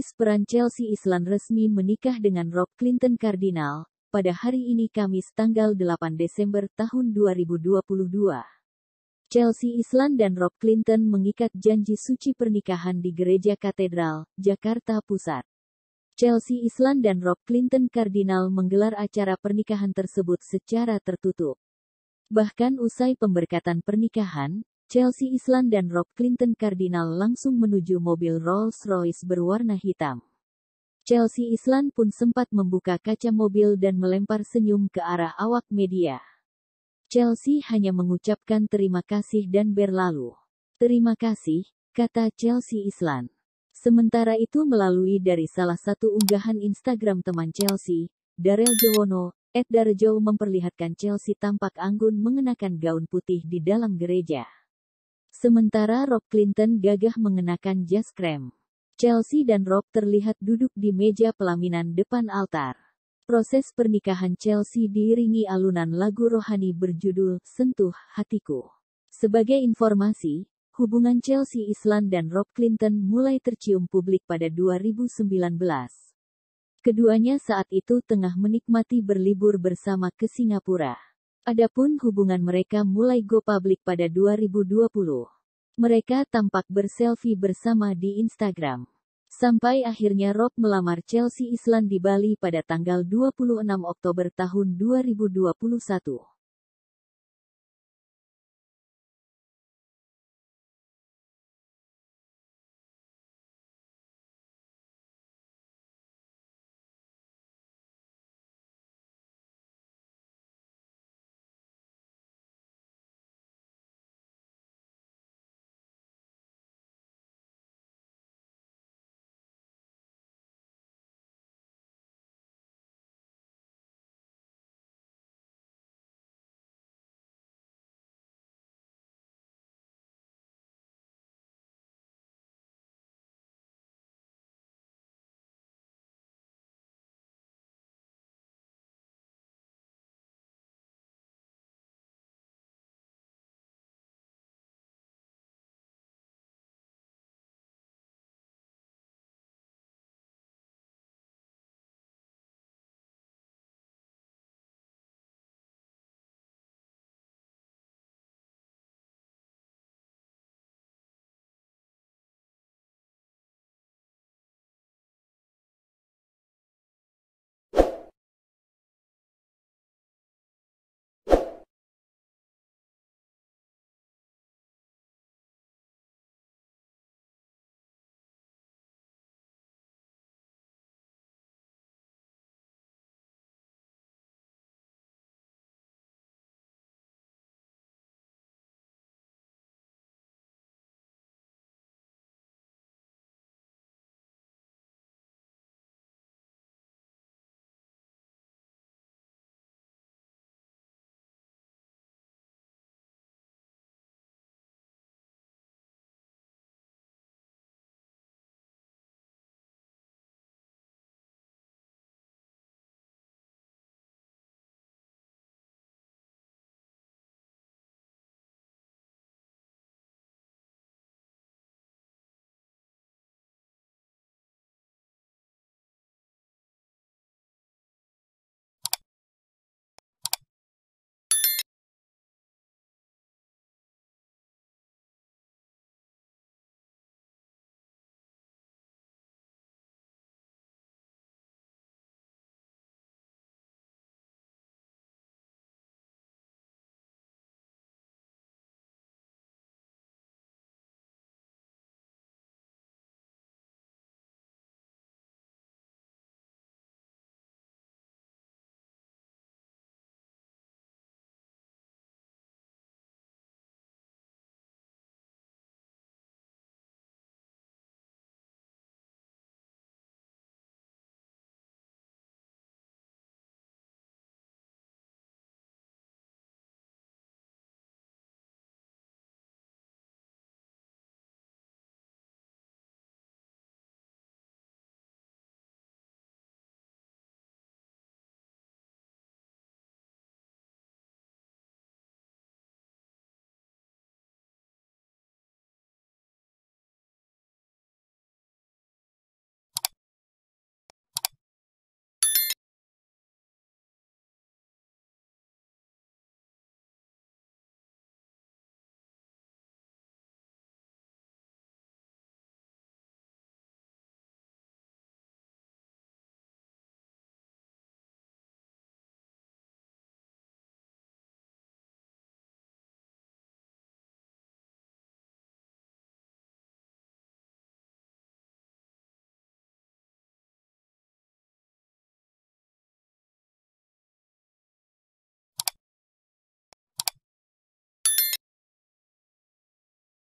Aktris peran Chelsea Islan resmi menikah dengan Rob Clinton Cardinal, pada hari ini Kamis tanggal 8 Desember tahun 2022. Chelsea Islan dan Rob Clinton mengikat janji suci pernikahan di Gereja Katedral, Jakarta Pusat. Chelsea Islan dan Rob Clinton Cardinal menggelar acara pernikahan tersebut secara tertutup. Bahkan usai pemberkatan pernikahan, Chelsea Islan dan Rob Clinton Cardinal langsung menuju mobil Rolls-Royce berwarna hitam. Chelsea Islan pun sempat membuka kaca mobil dan melempar senyum ke arah awak media. Chelsea hanya mengucapkan terima kasih dan berlalu. Terima kasih, kata Chelsea Islan. Sementara itu melalui dari salah satu unggahan Instagram teman Chelsea, Darel Jowono, Ed Darjo memperlihatkan Chelsea tampak anggun mengenakan gaun putih di dalam gereja. Sementara Rob Clinton gagah mengenakan jas krem. Chelsea dan Rob terlihat duduk di meja pelaminan depan altar. Proses pernikahan Chelsea diiringi alunan lagu rohani berjudul Sentuh Hatiku. Sebagai informasi, hubungan Chelsea Islan dan Rob Clinton mulai tercium publik pada 2019. Keduanya saat itu tengah menikmati berlibur bersama ke Singapura. Adapun hubungan mereka mulai go public pada 2020. Mereka tampak berselfie bersama di Instagram. Sampai akhirnya Rob melamar Chelsea Island di Bali pada tanggal 26 Oktober tahun 2021.